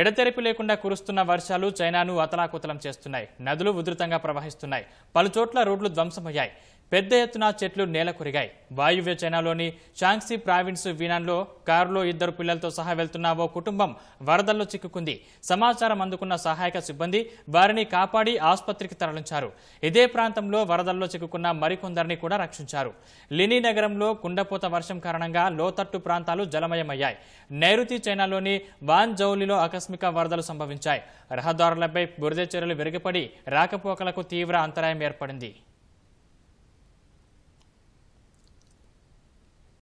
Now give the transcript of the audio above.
ఎడతెరిపి లేకుండా కురుస్తున్న వర్షాలు చైనాను అతలాకుతలం చేస్తున్నాయి నదులు ఉధృతంగా ప్రవహిస్తున్నాయి పలుచోట్ల రోడ్లు ధ్వంసమయ్యాయి పెద్ద ఎత్తున చెట్లు నేలకొరిగాయి వాయువ్య చైనాలోని షాంగ్సీ ప్రావిన్స్ వీనాన్లో కారులో ఇద్దరు పిల్లలతో సహా వెళ్తున్న ఓ కుటుంబం వరదల్లో చిక్కుకుంది సమాచారం అందుకున్న సహాయక సిబ్బంది వారిని కాపాడి ఆసుపత్రికి తరలించారు ఇదే ప్రాంతంలో వరదల్లో చిక్కుకున్న మరికొందరిని కూడా రక్షించారు లిని నగరంలో కుండపోత వర్షం కారణంగా లోతట్టు ప్రాంతాలు జలమయమయ్యాయి నైరుతి చైనాలోని జౌలిలో ఆకస్మిక వరదలు సంభవించాయి రహదారులపై బురద చర్యలు విరిగిపడి రాకపోకలకు తీవ్ర అంతరాయం ఏర్పడింది